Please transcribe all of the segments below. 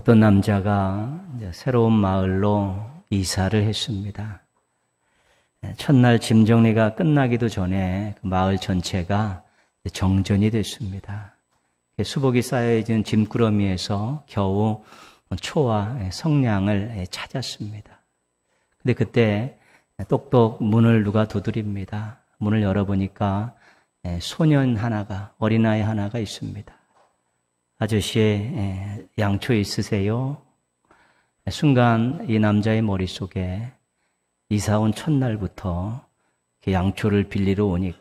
어떤 남자가 새로운 마을로 이사를 했습니다. 네, 첫날 짐 정리가 끝나기도 전에 그 마을 전체가 정전이 됐습니다. 수복이 쌓여진 짐꾸러미에서 겨우 초와 성냥을 예, 찾았습니다. 근데 그때 똑똑 문을 누가 두드립니다. 문을 열어보니까 예, 소년 하나가, 어린아이 하나가 있습니다. 아저씨 예, 양초 있으세요? 순간 이 남자의 머릿속에 이사온 첫날부터 그 양초를 빌리러 오니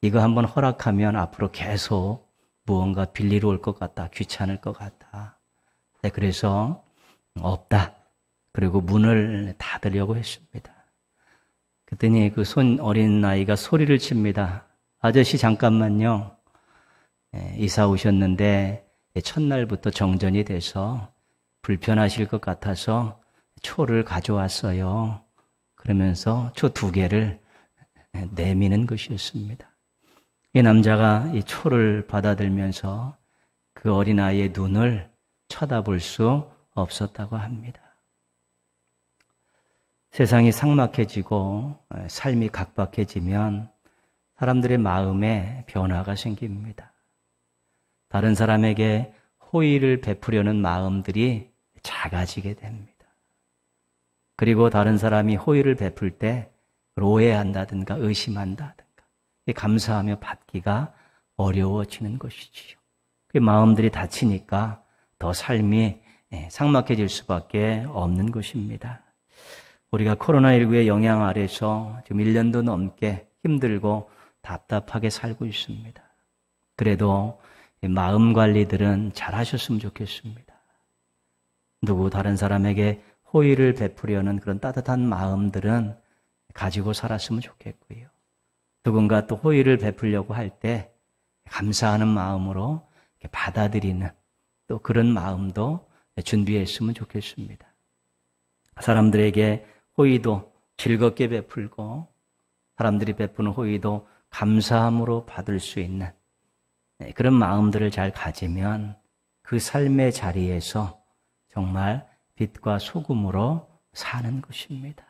이거 한번 허락하면 앞으로 계속 무언가 빌리러 올 것 같다. 귀찮을 것 같다. 네, 그래서 없다. 그리고 문을 닫으려고 했습니다. 그랬더니 그 손 어린 아이가 소리를 칩니다. 아저씨 잠깐만요. 예, 이사 오셨는데 첫날부터 정전이 돼서 불편하실 것 같아서 초를 가져왔어요. 그러면서 초 두 개를 내미는 것이었습니다. 이 남자가 이 초를 받아들면서 그 어린아이의 눈을 쳐다볼 수 없었다고 합니다. 세상이 삭막해지고 예, 삶이 각박해지면 사람들의 마음에 변화가 생깁니다. 다른 사람에게 호의를 베푸려는 마음들이 작아지게 됩니다. 그리고 다른 사람이 호의를 베풀 때로해한다든가 의심한다든가 감사하며 받기가 어려워지는 것이지요. 그 마음들이 다치니까 더 삶이 상막해질 예, 수밖에 없는 것입니다. 우리가 코로나19의 영향 아래서 지금 1년도 넘게 힘들고 답답하게 살고 있습니다. 그래도 마음 관리들은 잘 하셨으면 좋겠습니다. 누구 다른 사람에게 호의를 베푸려는 그런 따뜻한 마음들은 가지고 살았으면 좋겠고요. 누군가 또 호의를 베풀려고 할 때 감사하는 마음으로 받아들이는 또 그런 마음도 준비했으면 좋겠습니다. 사람들에게 호의도 즐겁게 베풀고 사람들이 베푸는 호의도 감사함으로 받을 수 있는 네, 그런 마음들을 잘 가지면 그 삶의 자리에서 정말 빛과 소금으로 사는 것입니다.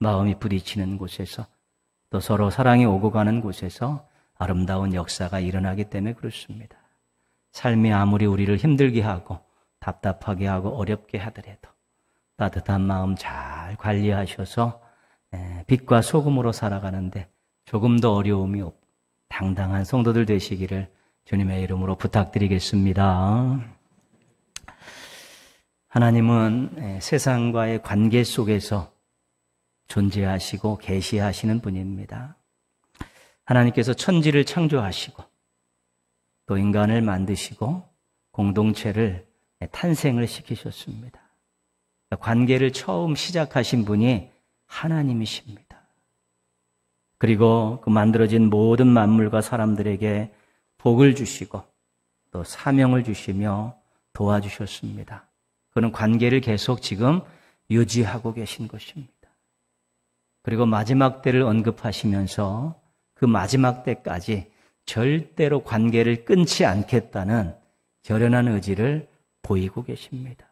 마음이 부딪히는 곳에서 또 서로 사랑이 오고 가는 곳에서 아름다운 역사가 일어나기 때문에 그렇습니다. 삶이 아무리 우리를 힘들게 하고 답답하게 하고 어렵게 하더라도 따뜻한 마음 잘 관리하셔서 네, 빛과 소금으로 살아가는데 조금 더 어려움이 없고 당당한 성도들 되시기를 주님의 이름으로 부탁드리겠습니다. 하나님은 예, 세상과의 관계 속에서 존재하시고 계시하시는 분입니다. 하나님께서 천지를 창조하시고 또 인간을 만드시고 공동체를 예, 탄생을 시키셨습니다. 관계를 처음 시작하신 분이 하나님이십니다. 그리고 그 만들어진 모든 만물과 사람들에게 복을 주시고 또 사명을 주시며 도와주셨습니다. 그런 관계를 계속 지금 유지하고 계신 것입니다. 그리고 마지막 때를 언급하시면서 그 마지막 때까지 절대로 관계를 끊지 않겠다는 결연한 의지를 보이고 계십니다.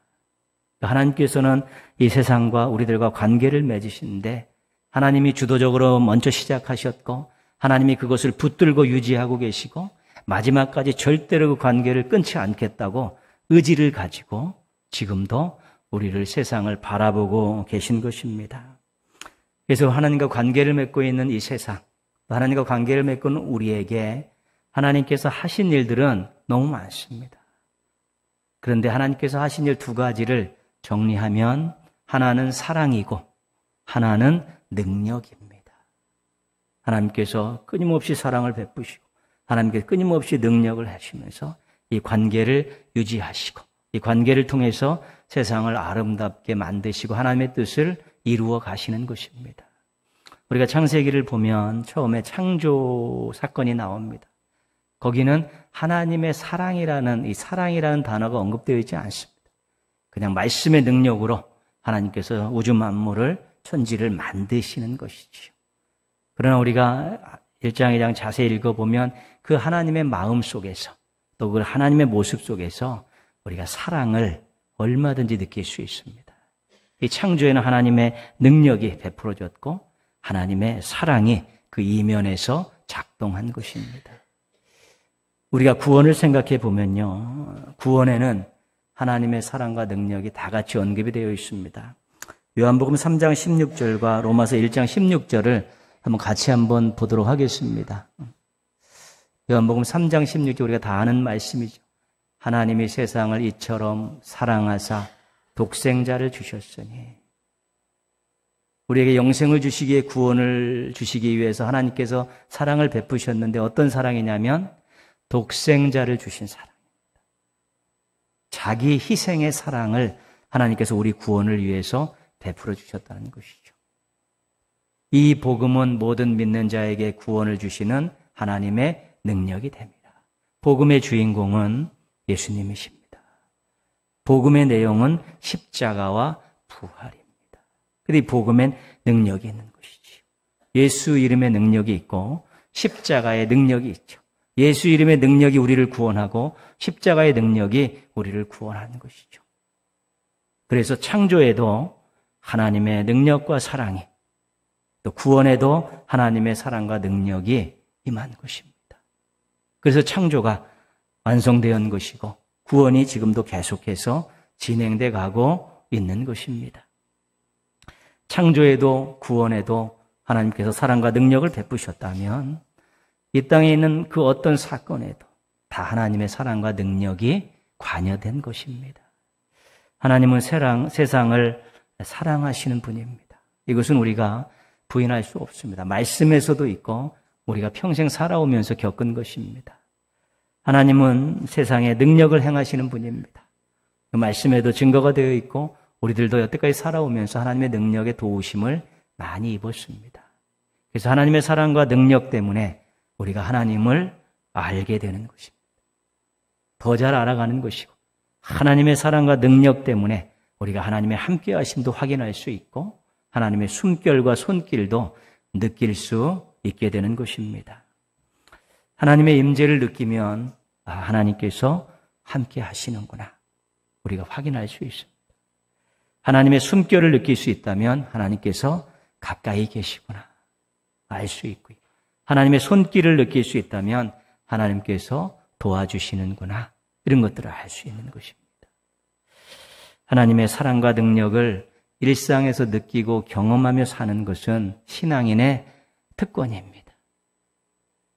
하나님께서는 이 세상과 우리들과 관계를 맺으시데 하나님이 주도적으로 먼저 시작하셨고 하나님이 그것을 붙들고 유지하고 계시고 마지막까지 절대로 그 관계를 끊지 않겠다고 의지를 가지고 지금도 우리를 세상을 바라보고 계신 것입니다. 그래서 하나님과 관계를 맺고 있는 이 세상, 하나님과 관계를 맺고는 있 우리에게 하나님께서 하신 일들은 너무 많습니다. 그런데 하나님께서 하신 일 두 가지를 정리하면 하나는 사랑이고 하나는 능력입니다. 하나님께서 끊임없이 사랑을 베푸시고 하나님께서 끊임없이 능력을 하시면서 이 관계를 유지하시고 이 관계를 통해서 세상을 아름답게 만드시고 하나님의 뜻을 이루어 가시는 것입니다. 우리가 창세기를 보면 처음에 창조 사건이 나옵니다. 거기는 하나님의 사랑이라는 이 사랑이라는 단어가 언급되어 있지 않습니다. 그냥 말씀의 능력으로 하나님께서 우주 만물을 천지를 만드시는 것이지요. 그러나 우리가 1장 2장 자세히 읽어보면 그 하나님의 마음 속에서 또 그 하나님의 모습 속에서 우리가 사랑을 얼마든지 느낄 수 있습니다. 이 창조에는 하나님의 능력이 베풀어졌고 하나님의 사랑이 그 이면에서 작동한 것입니다. 우리가 구원을 생각해 보면요. 구원에는 하나님의 사랑과 능력이 다 같이 언급이 되어 있습니다. 요한복음 3장 16절과 로마서 1장 16절을 한번 같이 한번 보도록 하겠습니다. 요한복음 3장 16절 우리가 다 아는 말씀이죠. 하나님이 세상을 이처럼 사랑하사 독생자를 주셨으니 우리에게 영생을 주시기에 구원을 주시기 위해서 하나님께서 사랑을 베푸셨는데 어떤 사랑이냐면 독생자를 주신 사랑입니다. 자기 희생의 사랑을 하나님께서 우리 구원을 위해서 베풀어 주셨다는 것이죠. 이 복음은 모든 믿는 자에게 구원을 주시는 하나님의 능력이 됩니다. 복음의 주인공은 예수님이십니다. 복음의 내용은 십자가와 부활입니다. 그런데 복음엔 능력이 있는 것이지 예수 이름의 능력이 있고 십자가의 능력이 있죠. 예수 이름의 능력이 우리를 구원하고 십자가의 능력이 우리를 구원하는 것이죠. 그래서 창조에도 하나님의 능력과 사랑이 또 구원에도 하나님의 사랑과 능력이 임한 것입니다. 그래서 창조가 완성되 것이고 구원이 지금도 계속해서 진행돼 가고 있는 것입니다. 창조에도 구원에도 하나님께서 사랑과 능력을 베푸셨다면 이 땅에 있는 그 어떤 사건에도 다 하나님의 사랑과 능력이 관여된 것입니다. 하나님은 세상을 사랑하시는 분입니다. 이것은 우리가 부인할 수 없습니다. 말씀에서도 있고 우리가 평생 살아오면서 겪은 것입니다. 하나님은 세상에 능력을 행하시는 분입니다. 그 말씀에도 증거가 되어 있고 우리들도 여태까지 살아오면서 하나님의 능력의 도우심을 많이 입었습니다. 그래서 하나님의 사랑과 능력 때문에 우리가 하나님을 알게 되는 것입니다. 더 잘 알아가는 것이고 하나님의 사랑과 능력 때문에 우리가 하나님의 함께 하심도 확인할 수 있고 하나님의 숨결과 손길도 느낄 수 있게 되는 것입니다. 하나님의 임재를 느끼면 아, 하나님께서 함께 하시는구나. 우리가 확인할 수 있습니다. 하나님의 숨결을 느낄 수 있다면 하나님께서 가까이 계시구나. 알 수 있고요. 하나님의 손길을 느낄 수 있다면 하나님께서 도와주시는구나. 이런 것들을 알 수 있는 것입니다. 하나님의 사랑과 능력을 일상에서 느끼고 경험하며 사는 것은 신앙인의 특권입니다.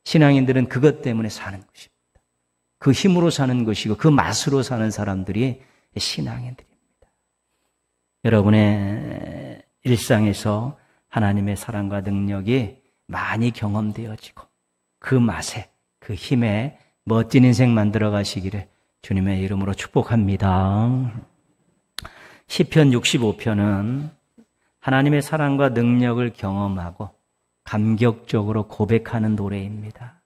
신앙인들은 그것 때문에 사는 것입니다. 그 힘으로 사는 것이고 그 맛으로 사는 사람들이 신앙인들입니다. 여러분의 일상에서 하나님의 사랑과 능력이 많이 경험되어지고 그 맛에 그 힘에 멋진 인생 만들어 가시기를 주님의 이름으로 축복합니다. 시편 65편은 하나님의 사랑과 능력을 경험하고 감격적으로 고백하는 노래입니다.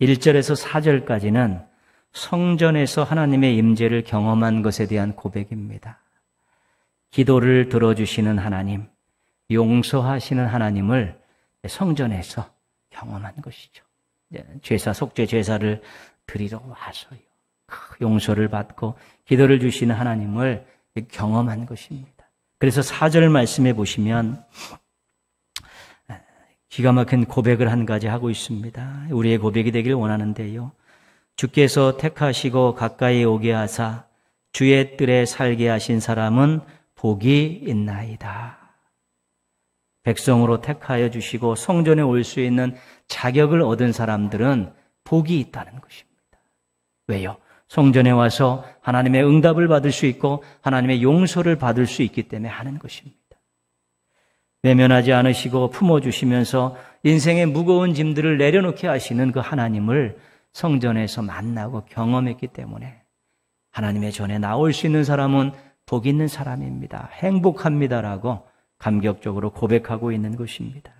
1절에서 4절까지는 성전에서 하나님의 임재를 경험한 것에 대한 고백입니다. 기도를 들어주시는 하나님, 용서하시는 하나님을 성전에서 경험한 것이죠. 죄사, 속죄 죄사를 드리러 와서요. 용서를 받고 기도를 주시는 하나님을 경험한 것입니다. 그래서 4절 말씀해 보시면 아, 기가 막힌 고백을 한 가지 하고 있습니다. 우리의 고백이 되길 원하는데요. 주께서 택하시고 가까이 오게 하사 주의 뜰에 살게 하신 사람은 복이 있나이다. 백성으로 택하여 주시고 성전에 올 수 있는 자격을 얻은 사람들은 복이 있다는 것입니다. 왜요? 성전에 와서 하나님의 응답을 받을 수 있고 하나님의 용서를 받을 수 있기 때문에 하는 것입니다. 외면하지 않으시고 품어주시면서 인생의 무거운 짐들을 내려놓게 하시는 그 하나님을 성전에서 만나고 경험했기 때문에 하나님의 전에 나올 수 있는 사람은 복 있는 사람입니다. 행복합니다라고 감격적으로 고백하고 있는 것입니다.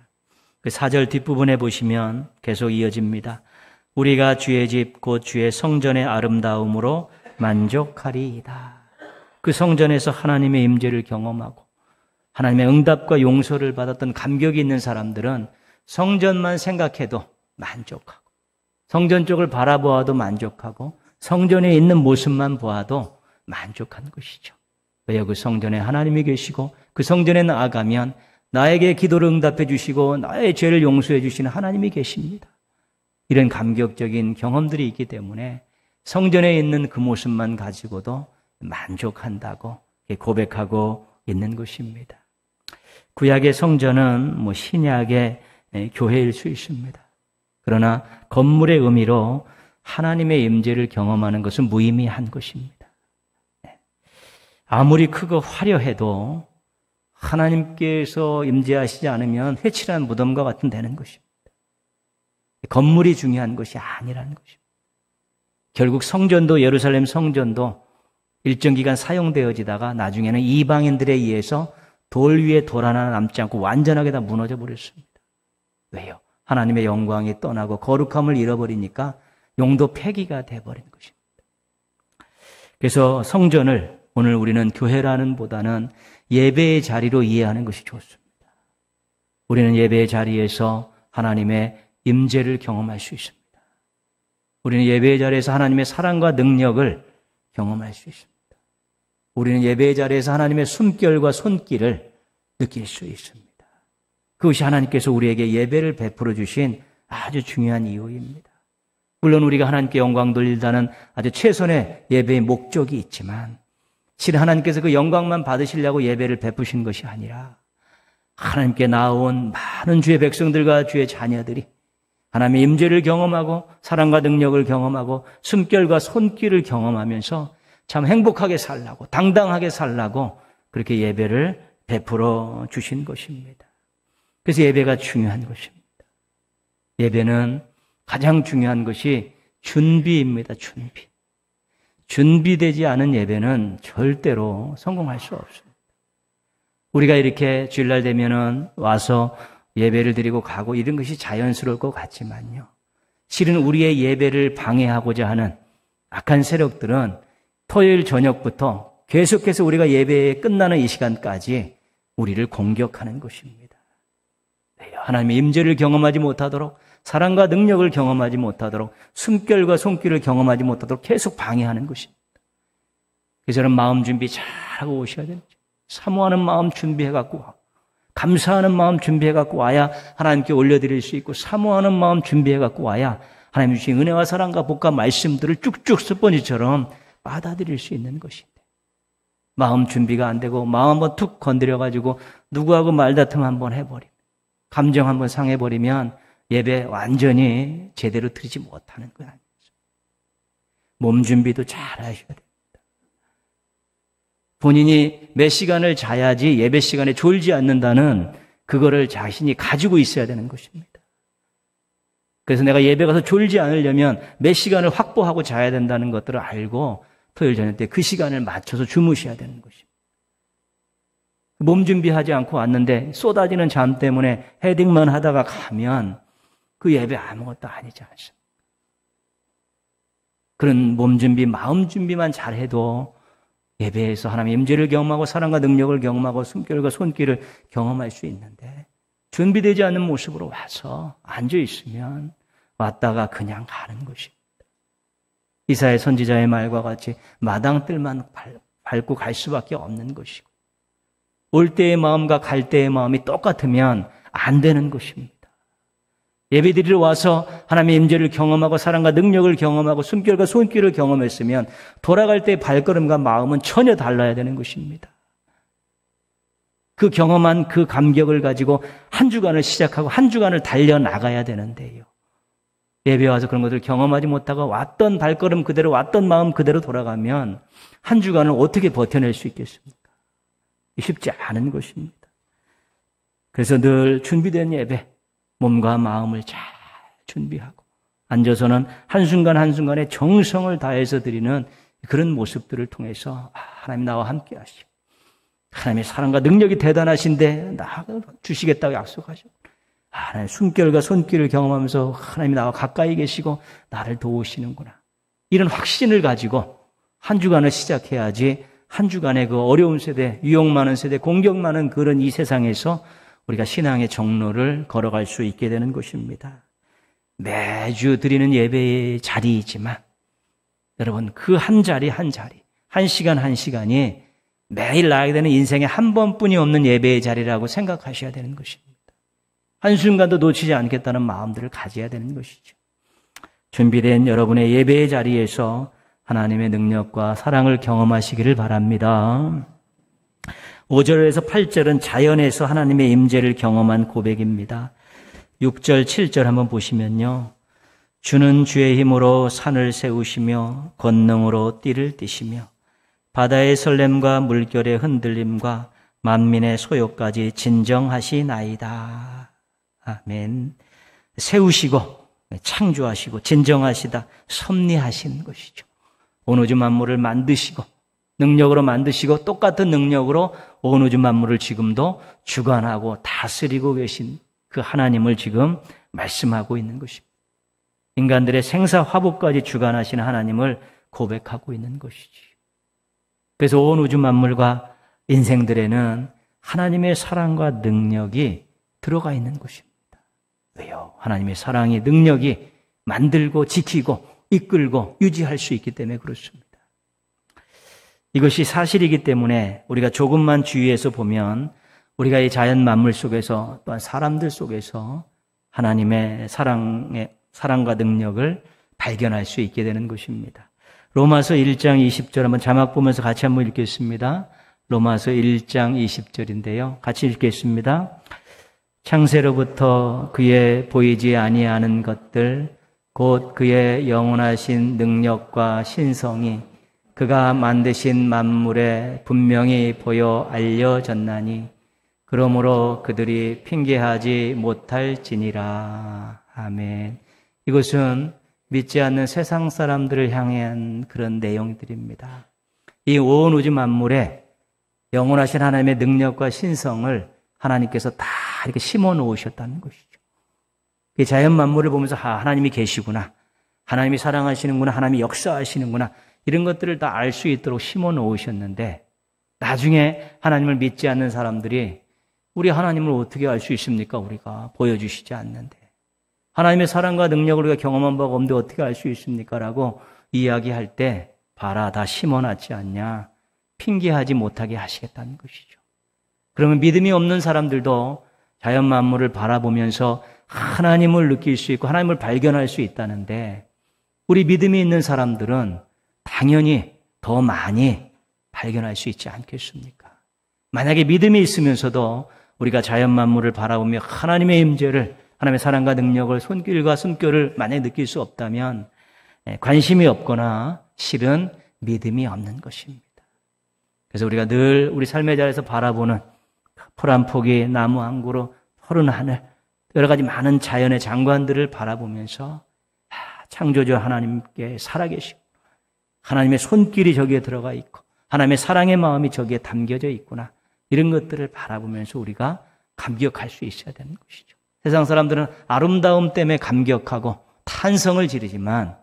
그 4절 뒷부분에 보시면 계속 이어집니다. 우리가 주의 집, 곧 주의 성전의 아름다움으로 만족하리이다. 그 성전에서 하나님의 임재를 경험하고 하나님의 응답과 용서를 받았던 감격이 있는 사람들은 성전만 생각해도 만족하고 성전 쪽을 바라보아도 만족하고 성전에 있는 모습만 보아도 만족한 것이죠. 왜요? 그 성전에 하나님이 계시고 그 성전에 나아가면 나에게 기도를 응답해 주시고 나의 죄를 용서해 주시는 하나님이 계십니다. 이런 감격적인 경험들이 있기 때문에 성전에 있는 그 모습만 가지고도 만족한다고 고백하고 있는 것입니다. 구약의 성전은 뭐 신약의 예, 교회일 수 있습니다. 그러나 건물의 의미로 하나님의 임재를 경험하는 것은 무의미한 것입니다. 예. 아무리 크고 화려해도 하나님께서 임재하시지 않으면 회칠한 무덤과 같은 되는 것입니다. 건물이 중요한 것이 아니라는 것입니다. 결국 성전도 예루살렘 성전도 일정 기간 사용되어지다가 나중에는 이방인들에 의해서 돌 위에 돌 하나 남지 않고 완전하게 다 무너져 버렸습니다. 왜요? 하나님의 영광이 떠나고 거룩함을 잃어버리니까 용도 폐기가 돼버린 것입니다. 그래서 성전을 오늘 우리는 교회라는 보다는 예배의 자리로 이해하는 것이 좋습니다. 우리는 예배의 자리에서 하나님의 임재를 경험할 수 있습니다. 우리는 예배의 자리에서 하나님의 사랑과 능력을 경험할 수 있습니다. 우리는 예배의 자리에서 하나님의 숨결과 손길을 느낄 수 있습니다. 그것이 하나님께서 우리에게 예배를 베풀어 주신 아주 중요한 이유입니다. 물론 우리가 하나님께 영광 돌리다는 아주 최선의 예배의 목적이 있지만 실 하나님께서 그 영광만 받으시려고 예배를 베푸신 것이 아니라 하나님께 나온 많은 주의 백성들과 주의 자녀들이 하나님의 임재를 경험하고 사랑과 능력을 경험하고 숨결과 손길을 경험하면서 참 행복하게 살라고 당당하게 살라고 그렇게 예배를 베풀어 주신 것입니다. 그래서 예배가 중요한 것입니다. 예배는 가장 중요한 것이 준비입니다. 준비. 준비되지 않은 예배는 절대로 성공할 수 없습니다. 우리가 이렇게 주일날 되면은 와서 예배를 드리고 가고 이런 것이 자연스러울 것 같지만요. 실은 우리의 예배를 방해하고자 하는 악한 세력들은 토요일 저녁부터 계속해서 우리가 예배에 끝나는 이 시간까지 우리를 공격하는 것입니다. 네, 하나님의 임재를 경험하지 못하도록 사랑과 능력을 경험하지 못하도록 숨결과 손길을 경험하지 못하도록 계속 방해하는 것입니다. 그래서 여러 마음 준비 잘하고 오셔야 됩니다. 사모하는 마음 준비해갖고 감사하는 마음 준비해 갖고 와야 하나님께 올려드릴 수 있고 사모하는 마음 준비해 갖고 와야 하나님 주신 은혜와 사랑과 복과 말씀들을 쭉쭉 스펀지처럼 받아들일 수 있는 것인데 마음 준비가 안 되고 마음 한번 툭 건드려 가지고 누구하고 말다툼 한 번 해버리면 감정 한 번 상해버리면 예배 완전히 제대로 드리지 못하는 거 아니죠. 몸 준비도 잘 하셔야 돼요. 본인이 몇 시간을 자야지 예배 시간에 졸지 않는다는 그거를 자신이 가지고 있어야 되는 것입니다. 그래서 내가 예배 가서 졸지 않으려면 몇 시간을 확보하고 자야 된다는 것들을 알고 토요일 저녁 때 그 시간을 맞춰서 주무셔야 되는 것입니다. 몸 준비하지 않고 왔는데 쏟아지는 잠 때문에 헤딩만 하다가 가면 그 예배 아무것도 아니지 않습니까? 그런 몸 준비, 마음 준비만 잘해도 예배에서 하나님의 임재를 경험하고 사랑과 능력을 경험하고 숨결과 손길을 경험할 수 있는데 준비되지 않은 모습으로 와서 앉아 있으면 왔다가 그냥 가는 것입니다. 이사의 선지자의 말과 같이 마당뜰만 밟고 갈 수밖에 없는 것이고 올 때의 마음과 갈 때의 마음이 똑같으면 안 되는 것입니다. 예배드리러 와서 하나님의 임재를 경험하고 사랑과 능력을 경험하고 숨결과 손길을 경험했으면 돌아갈 때 발걸음과 마음은 전혀 달라야 되는 것입니다. 그 경험한 그 감격을 가지고 한 주간을 시작하고 한 주간을 달려 나가야 되는데요. 예배 와서 그런 것을 들 경험하지 못하고 왔던 발걸음 그대로 왔던 마음 그대로 돌아가면 한 주간을 어떻게 버텨낼 수 있겠습니까? 쉽지 않은 것입니다. 그래서 늘 준비된 예배, 몸과 마음을 잘 준비하고 앉아서는 한순간 한순간에 정성을 다해서 드리는 그런 모습들을 통해서 하나님 나와 함께 하시고 하나님의 사랑과 능력이 대단하신데 나 주시겠다고 약속하시오. 하나님 숨결과 손길을 경험하면서 하나님이 나와 가까이 계시고 나를 도우시는구나. 이런 확신을 가지고 한 주간을 시작해야지 한 주간의 그 어려운 세대, 유혹 많은 세대, 공격 많은 그런 이 세상에서 우리가 신앙의 정로를 걸어갈 수 있게 되는 것입니다. 매주 드리는 예배의 자리이지만 여러분 그 한 자리 한 자리 한 시간 한 시간이 매일 나에 되는 인생의 한 번뿐이 없는 예배의 자리라고 생각하셔야 되는 것입니다. 한순간도 놓치지 않겠다는 마음들을 가져야 되는 것이죠. 준비된 여러분의 예배의 자리에서 하나님의 능력과 사랑을 경험하시기를 바랍니다. 5절에서 8절은 자연에서 하나님의 임재를 경험한 고백입니다. 6절, 7절 한번 보시면요. 주는 주의 힘으로 산을 세우시며 권능으로 띠를 띠시며 바다의 설렘과 물결의 흔들림과 만민의 소욕까지 진정하시나이다. 아멘. 세우시고 창조하시고 진정하시다 섭리하신 것이죠. 온 우주 만물을 만드시고 능력으로 만드시고 똑같은 능력으로 온 우주 만물을 지금도 주관하고 다스리고 계신 그 하나님을 지금 말씀하고 있는 것입니다. 인간들의 생사 화복까지 주관하시는 하나님을 고백하고 있는 것이지. 그래서 온 우주 만물과 인생들에는 하나님의 사랑과 능력이 들어가 있는 것입니다. 왜요? 하나님의 사랑의 능력이 만들고 지키고 이끌고 유지할 수 있기 때문에 그렇습니다. 이것이 사실이기 때문에 우리가 조금만 주의해서 보면 우리가 이 자연 만물 속에서 또한 사람들 속에서 하나님의 사랑의 사랑과 능력을 발견할 수 있게 되는 것입니다. 로마서 1장 20절 한번 자막 보면서 같이 한번 읽겠습니다. 로마서 1장 20절인데요. 같이 읽겠습니다. 창세로부터 그의 보이지 아니하는 것들 곧 그의 영원하신 능력과 신성이 그가 만드신 만물에 분명히 보여 알려졌나니 그러므로 그들이 핑계하지 못할지니라. 아멘. 이것은 믿지 않는 세상 사람들을 향한 그런 내용들입니다. 이 온 우주 만물에 영원하신 하나님의 능력과 신성을 하나님께서 다 이렇게 심어 놓으셨다는 것이죠. 자연 만물을 보면서 아, 하나님이 계시구나. 하나님이 사랑하시는구나. 하나님이 역사하시는구나. 이런 것들을 다 알 수 있도록 심어 놓으셨는데 나중에 하나님을 믿지 않는 사람들이 우리 하나님을 어떻게 알 수 있습니까? 우리가 보여주시지 않는데 하나님의 사랑과 능력을 우리가 경험한 바가 없는데 어떻게 알 수 있습니까? 라고 이야기할 때 봐라 다 심어놨지 않냐 핑계하지 못하게 하시겠다는 것이죠. 그러면 믿음이 없는 사람들도 자연 만물을 바라보면서 하나님을 느낄 수 있고 하나님을 발견할 수 있다는데 우리 믿음이 있는 사람들은 당연히 더 많이 발견할 수 있지 않겠습니까? 만약에 믿음이 있으면서도 우리가 자연 만물을 바라보며 하나님의 임재를 하나님의 사랑과 능력을 손길과 숨결을 만약 느낄 수 없다면 예, 관심이 없거나 실은 믿음이 없는 것입니다. 그래서 우리가 늘 우리 삶의 자리에서 바라보는 푸란 폭기 나무 한 그루, 푸른 하늘, 여러 가지 많은 자연의 장관들을 바라보면서 아, 창조주 하나님께 살아계시고 하나님의 손길이 저기에 들어가 있고 하나님의 사랑의 마음이 저기에 담겨져 있구나. 이런 것들을 바라보면서 우리가 감격할 수 있어야 되는 것이죠. 세상 사람들은 아름다움 때문에 감격하고 탄성을 지르지만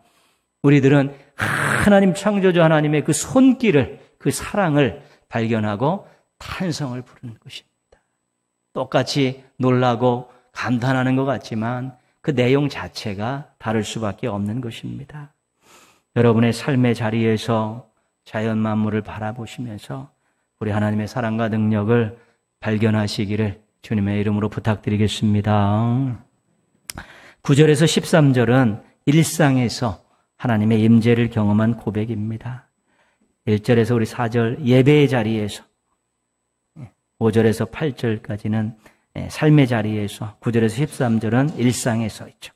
우리들은 하나님 창조주 하나님의 그 손길을 그 사랑을 발견하고 탄성을 부르는 것입니다. 똑같이 놀라고 감탄하는 것 같지만 그 내용 자체가 다를 수밖에 없는 것입니다. 여러분의 삶의 자리에서 자연 만물을 바라보시면서 우리 하나님의 사랑과 능력을 발견하시기를 주님의 이름으로 부탁드리겠습니다. 9절에서 13절은 일상에서 하나님의 임재를 경험한 고백입니다. 1절에서 우리 4절 예배의 자리에서 5절에서 8절까지는 예, 삶의 자리에서 9절에서 13절은 일상에서 있죠.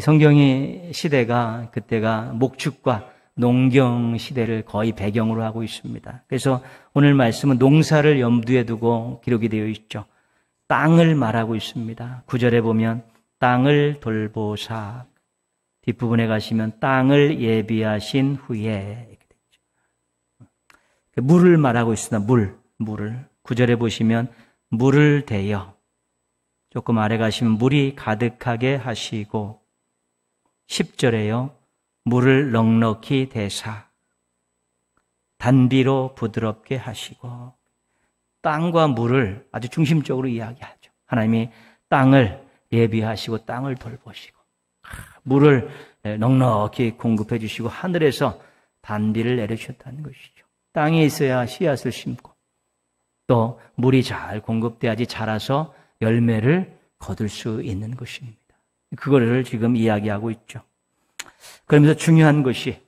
성경의 시대가 그때가 목축과 농경 시대를 거의 배경으로 하고 있습니다. 그래서 오늘 말씀은 농사를 염두에 두고 기록이 되어 있죠. 땅을 말하고 있습니다. 구절에 보면 땅을 돌보사 뒷부분에 가시면 땅을 예비하신 후에 그 물을 말하고 있습니다. 물, 물을 구절에 보시면 물을 대여 조금 아래 가시면 물이 가득하게 하시고 10절에요. 물을 넉넉히 대사. 단비로 부드럽게 하시고 땅과 물을 아주 중심적으로 이야기하죠. 하나님이 땅을 예비하시고 땅을 돌보시고 아, 물을 네, 넉넉히 공급해 주시고 하늘에서 단비를 내려주셨다는 것이죠. 땅에 있어야 씨앗을 심고 또 물이 잘 공급돼야지 자라서 열매를 거둘 수 있는 것입니다. 그거를 지금 이야기하고 있죠. 그러면서 중요한 것이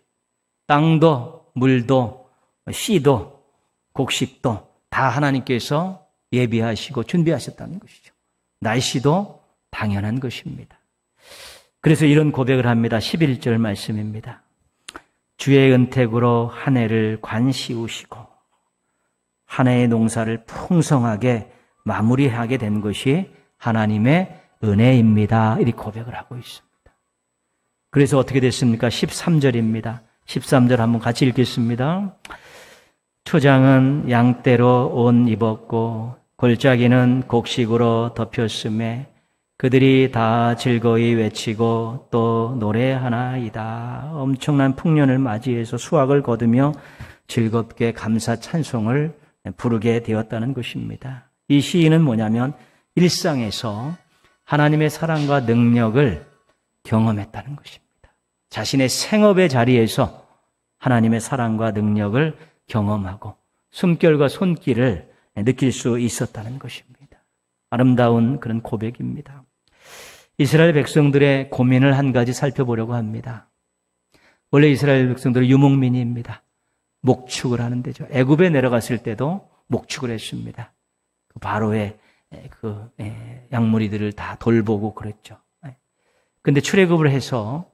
땅도 물도 씨도 곡식도 다 하나님께서 예비하시고 준비하셨다는 것이죠. 날씨도 당연한 것입니다. 그래서 이런 고백을 합니다. 11절 말씀입니다. 주의 은택으로 한 해를 관시우시고 한 해의 농사를 풍성하게 마무리하게 된 것이 하나님의 은혜입니다. 이 고백을 하고 있습니다. 그래서 어떻게 됐습니까? 13절입니다. 13절 한번 같이 읽겠습니다. 초장은 양떼로 옷 입었고 골짜기는 곡식으로 덮였음에 그들이 다 즐거이 외치고 또 노래하나이다. 엄청난 풍년을 맞이해서 수확을 거두며 즐겁게 감사 찬송을 부르게 되었다는 것입니다. 이 시인은 뭐냐면 일상에서 하나님의 사랑과 능력을 경험했다는 것입니다. 자신의 생업의 자리에서 하나님의 사랑과 능력을 경험하고 숨결과 손길을 느낄 수 있었다는 것입니다. 아름다운 그런 고백입니다. 이스라엘 백성들의 고민을 한 가지 살펴보려고 합니다. 원래 이스라엘 백성들은 유목민입니다. 목축을 하는데죠. 애굽에 내려갔을 때도 목축을 했습니다. 그 바로의 예, 그약물이들을다 예, 돌보고 그랬죠. 예. 근데 출애굽을 해서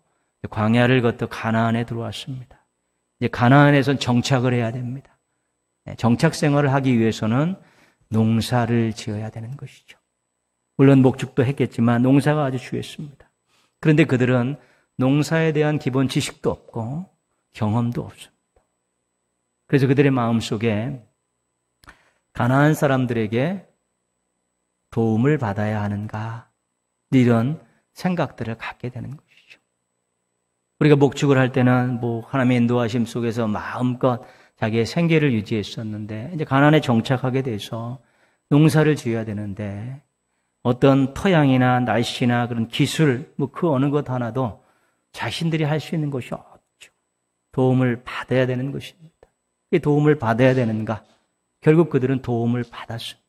광야를 걷다 가나안에 들어왔습니다. 이제 가나안에선 정착을 해야 됩니다. 정착 생활을 하기 위해서는 농사를 지어야 되는 것이죠. 물론 목축도 했겠지만 농사가 아주 주했습니다. 그런데 그들은 농사에 대한 기본 지식도 없고 경험도 없습니다. 그래서 그들의 마음속에 가나안 사람들에게 도움을 받아야 하는가? 이런 생각들을 갖게 되는 것이죠. 우리가 목축을 할 때는 뭐 하나님의 인도하심 속에서 마음껏 자기의 생계를 유지했었는데 이제 가난에 정착하게 돼서 농사를 지어야 되는데 어떤 토양이나 날씨나 그런 기술 뭐 그 어느 것 하나도 자신들이 할 수 있는 것이 없죠. 도움을 받아야 되는 것입니다. 도움을 받아야 되는가? 결국 그들은 도움을 받았습니다.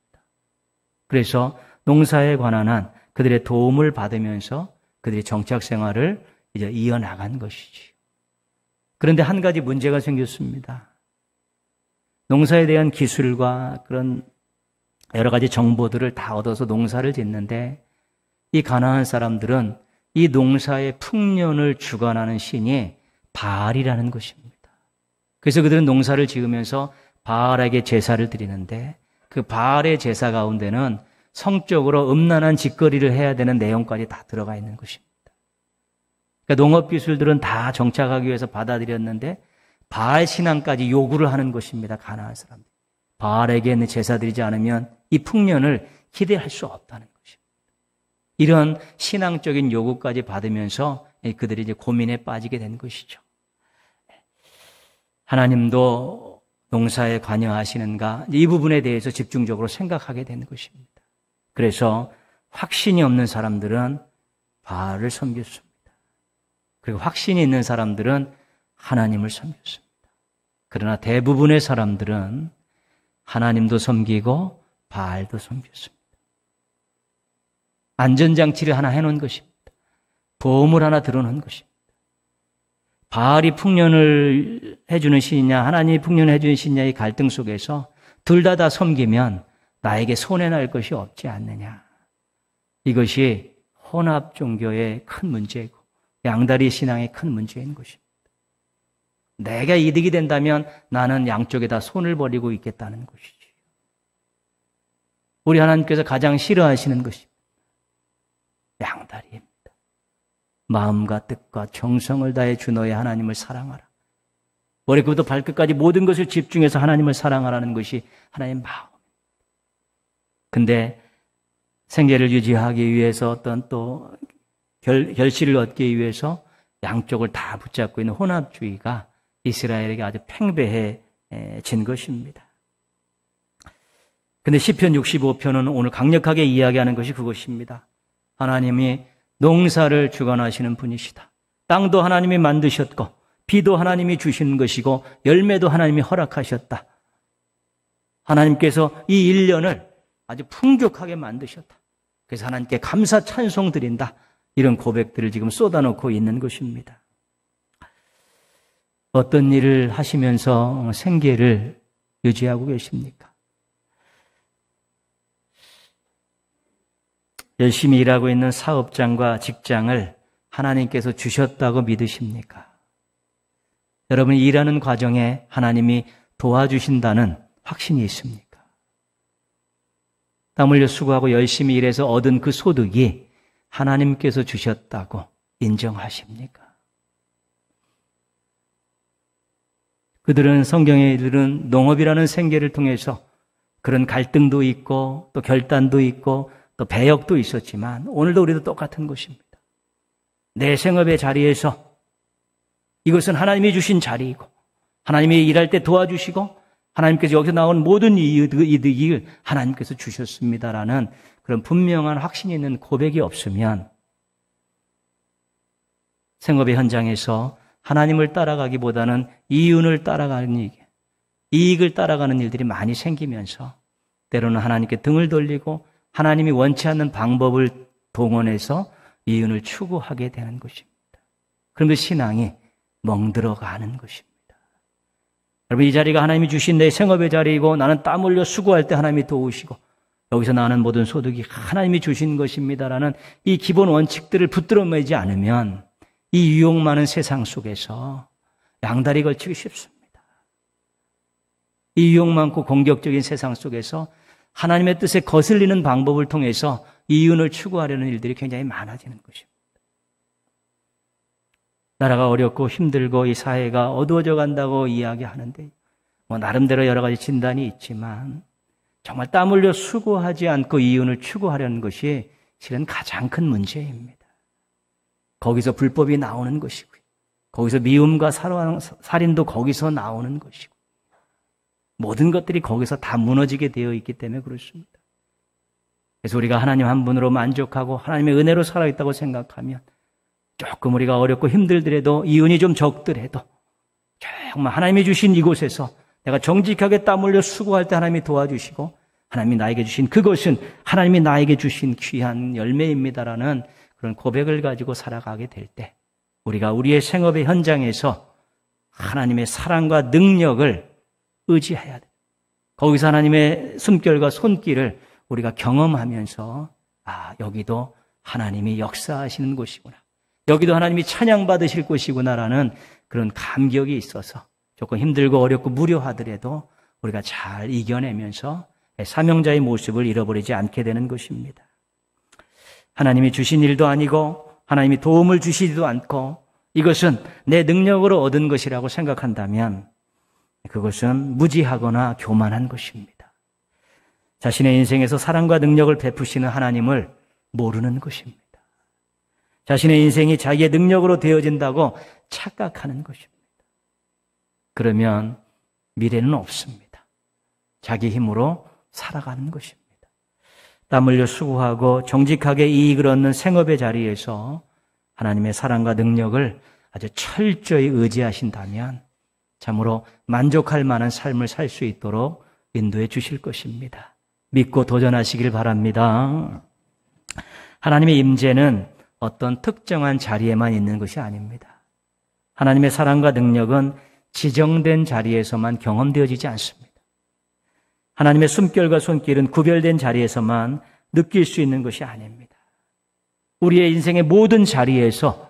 그래서 농사에 관한 한 그들의 도움을 받으면서 그들의 정착 생활을 이제 이어나간 것이지. 그런데 한 가지 문제가 생겼습니다. 농사에 대한 기술과 그런 여러 가지 정보들을 다 얻어서 농사를 짓는데 이 가난한 사람들은 이 농사의 풍년을 주관하는 신이 바알이라는 것입니다. 그래서 그들은 농사를 지으면서 바알에게 제사를 드리는데 그 바알의 제사 가운데는 성적으로 음란한 짓거리를 해야 되는 내용까지 다 들어가 있는 것입니다. 그러니까 농업 기술들은 다 정착하기 위해서 받아들였는데 바알 신앙까지 요구를 하는 것입니다. 가나안 사람들. 바알에게 는 제사 드리지 않으면 이 풍년을 기대할 수 없다는 것입니다. 이런 신앙적인 요구까지 받으면서 그들이 이제 고민에 빠지게 된 것이죠. 하나님도 농사에 관여하시는가 이 부분에 대해서 집중적으로 생각하게 되는 것입니다. 그래서 확신이 없는 사람들은 바알을 섬겼습니다. 그리고 확신이 있는 사람들은 하나님을 섬겼습니다. 그러나 대부분의 사람들은 하나님도 섬기고 바알도 섬겼습니다. 안전장치를 하나 해놓은 것입니다. 보험을 하나 들어놓은 것입니다. 바알이 풍년을 해주는 신이냐, 하나님이 풍년을 해주는 신이냐 의 갈등 속에서 둘 다다 다 섬기면 나에게 손해날 것이 없지 않느냐. 이것이 혼합 종교의 큰 문제고 양다리 신앙의 큰 문제인 것입니다. 내가 이득이 된다면 나는 양쪽에다 손을 벌이고 있겠다는 것이지. 우리 하나님께서 가장 싫어하시는 것이 양다리입니다. 마음과 뜻과 정성을 다해 주 너의 하나님을 사랑하라. 머리부터 발끝까지 모든 것을 집중해서 하나님을 사랑하라는 것이 하나의 마음. 근데 생계를 유지하기 위해서 어떤 또 결, 결실을 얻기 위해서 양쪽을 다 붙잡고 있는 혼합주의가 이스라엘에게 아주 팽배해진 것입니다. 근데 시편 65편은 오늘 강력하게 이야기하는 것이 그것입니다. 하나님이 농사를 주관하시는 분이시다. 땅도 하나님이 만드셨고, 비도 하나님이 주신 것이고, 열매도 하나님이 허락하셨다. 하나님께서 이 일년을 아주 풍족하게 만드셨다. 그래서 하나님께 감사 찬송 드린다. 이런 고백들을 지금 쏟아놓고 있는 것입니다. 어떤 일을 하시면서 생계를 유지하고 계십니까? 열심히 일하고 있는 사업장과 직장을 하나님께서 주셨다고 믿으십니까? 여러분이 일하는 과정에 하나님이 도와주신다는 확신이 있습니까? 땀 흘려 수고하고 열심히 일해서 얻은 그 소득이 하나님께서 주셨다고 인정하십니까? 그들은 성경에 이르는 농업이라는 생계를 통해서 그런 갈등도 있고 또 결단도 있고 또 배역도 있었지만 오늘도 우리도 똑같은 것입니다. 내 생업의 자리에서 이것은 하나님이 주신 자리이고 하나님이 일할 때 도와주시고 하나님께서 여기서 나온 모든 이득을 하나님께서 주셨습니다라는 그런 분명한 확신이 있는 고백이 없으면 생업의 현장에서 하나님을 따라가기보다는 이윤을 따라가는 이익을 따라가는 일들이 많이 생기면서 때로는 하나님께 등을 돌리고 하나님이 원치 않는 방법을 동원해서 이윤을 추구하게 되는 것입니다. 그런데 신앙이 멍들어가는 것입니다. 여러분, 이 자리가 하나님이 주신 내 생업의 자리이고 나는 땀 흘려 수고할 때 하나님이 도우시고 여기서 나는 모든 소득이 하나님이 주신 것입니다라는 이 기본 원칙들을 붙들어 매지 않으면 이 유혹 많은 세상 속에서 양다리 걸치기 쉽습니다. 이 유혹 많고 공격적인 세상 속에서 하나님의 뜻에 거슬리는 방법을 통해서 이윤을 추구하려는 일들이 굉장히 많아지는 것입니다. 나라가 어렵고 힘들고 이 사회가 어두워져 간다고 이야기하는데 뭐 나름대로 여러 가지 진단이 있지만 정말 땀 흘려 수고하지 않고 이윤을 추구하려는 것이 실은 가장 큰 문제입니다. 거기서 불법이 나오는 것이고요. 거기서 미움과 살인도 거기서 나오는 것이고 모든 것들이 거기서 다 무너지게 되어 있기 때문에 그렇습니다. 그래서 우리가 하나님 한 분으로 만족하고 하나님의 은혜로 살아있다고 생각하면 조금 우리가 어렵고 힘들더라도 이윤이 좀 적더라도 정말 하나님이 주신 이곳에서 내가 정직하게 땀 흘려 수고할 때 하나님이 도와주시고 하나님이 나에게 주신 그것은 하나님이 나에게 주신 귀한 열매입니다라는 그런 고백을 가지고 살아가게 될 때 우리가 우리의 생업의 현장에서 하나님의 사랑과 능력을 의지해야 돼. 거기서 하나님의 숨결과 손길을 우리가 경험하면서 아, 여기도 하나님이 역사하시는 곳이구나. 여기도 하나님이 찬양 받으실 곳이구나라는 그런 감격이 있어서 조금 힘들고 어렵고 무료하더라도 우리가 잘 이겨내면서 사명자의 모습을 잃어버리지 않게 되는 것입니다. 하나님이 주신 일도 아니고 하나님이 도움을 주시지도 않고 이것은 내 능력으로 얻은 것이라고 생각한다면 그것은 무지하거나 교만한 것입니다. 자신의 인생에서 사랑과 능력을 베푸시는 하나님을 모르는 것입니다. 자신의 인생이 자기의 능력으로 되어진다고 착각하는 것입니다. 그러면 미래는 없습니다. 자기 힘으로 살아가는 것입니다. 땀 흘려 수고하고 정직하게 이익을 얻는 생업의 자리에서 하나님의 사랑과 능력을 아주 철저히 의지하신다면 참으로 만족할 만한 삶을 살 수 있도록 인도해 주실 것입니다. 믿고 도전하시길 바랍니다. 하나님의 임재는 어떤 특정한 자리에만 있는 것이 아닙니다. 하나님의 사랑과 능력은 지정된 자리에서만 경험되어지지 않습니다. 하나님의 숨결과 손길은 구별된 자리에서만 느낄 수 있는 것이 아닙니다. 우리의 인생의 모든 자리에서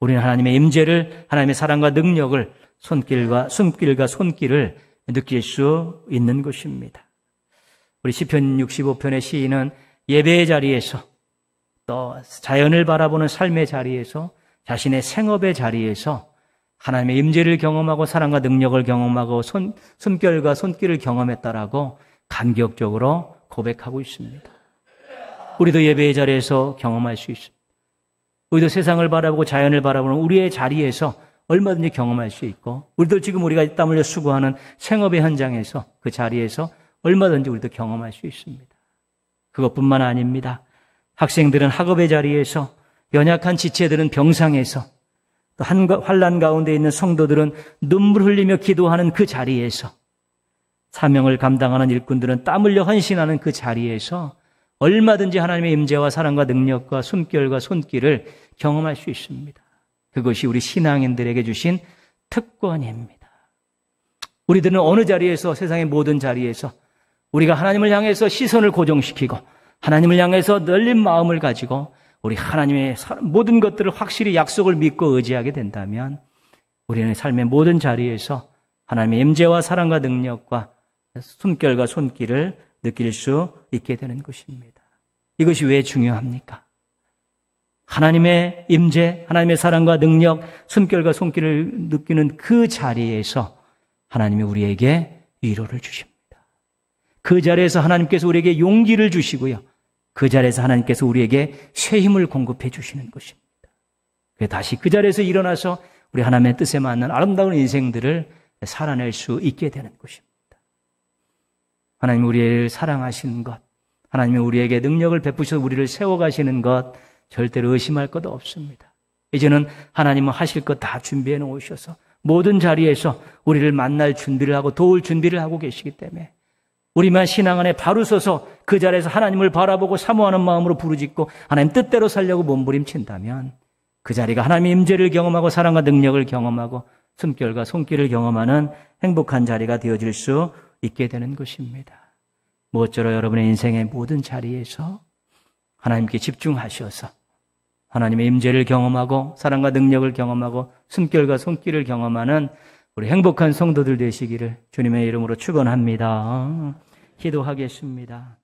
우리는 하나님의 임재를 하나님의 사랑과 능력을 손길과 숨길과 손길을 느낄 수 있는 것입니다. 우리 시편 65편의 시인은 예배의 자리에서 또 자연을 바라보는 삶의 자리에서 자신의 생업의 자리에서 하나님의 임재를 경험하고 사랑과 능력을 경험하고 손, 숨결과 손길을 경험했다라고 감격적으로 고백하고 있습니다. 우리도 예배의 자리에서 경험할 수 있습니다. 우리도 세상을 바라보고 자연을 바라보는 우리의 자리에서 얼마든지 경험할 수 있고 우리도 지금 우리가 땀 흘려 수고하는 생업의 현장에서 그 자리에서 얼마든지 우리도 경험할 수 있습니다. 그것뿐만 아닙니다. 학생들은 학업의 자리에서 연약한 지체들은 병상에서 또 환란 가운데 있는 성도들은 눈물 흘리며 기도하는 그 자리에서 사명을 감당하는 일꾼들은 땀 흘려 헌신하는 그 자리에서 얼마든지 하나님의 임재와 사랑과 능력과 숨결과 손길을 경험할 수 있습니다. 그것이 우리 신앙인들에게 주신 특권입니다. 우리들은 어느 자리에서 세상의 모든 자리에서 우리가 하나님을 향해서 시선을 고정시키고 하나님을 향해서 널린 마음을 가지고 우리 하나님의 모든 것들을 확실히 약속을 믿고 의지하게 된다면 우리는 삶의 모든 자리에서 하나님의 임재와 사랑과 능력과 숨결과 손길을 느낄 수 있게 되는 것입니다. 이것이 왜 중요합니까? 하나님의 임재, 하나님의 사랑과 능력, 숨결과 손길을 느끼는 그 자리에서 하나님이 우리에게 위로를 주십니다. 그 자리에서 하나님께서 우리에게 용기를 주시고요. 그 자리에서 하나님께서 우리에게 새 힘을 공급해 주시는 것입니다. 다시 그 자리에서 일어나서 우리 하나님의 뜻에 맞는 아름다운 인생들을 살아낼 수 있게 되는 것입니다. 하나님 우리를 사랑하시는 것, 하나님 우리에게 능력을 베푸셔서 우리를 세워가시는 것, 절대로 의심할 것도 없습니다. 이제는 하나님은 하실 것 다 준비해 놓으셔서 모든 자리에서 우리를 만날 준비를 하고 도울 준비를 하고 계시기 때문에 우리만 신앙 안에 바로 서서 그 자리에서 하나님을 바라보고 사모하는 마음으로 부르짖고 하나님 뜻대로 살려고 몸부림친다면 그 자리가 하나님의 임재를 경험하고 사랑과 능력을 경험하고 숨결과 손길을 경험하는 행복한 자리가 되어질 수 있게 되는 것입니다. 무엇저러 뭐 여러분의 인생의 모든 자리에서 하나님께 집중하셔서 하나님의 임재를 경험하고 사랑과 능력을 경험하고 숨결과 손길을 경험하는 우리 행복한 성도들 되시기를 주님의 이름으로 축원합니다. 기도하겠습니다.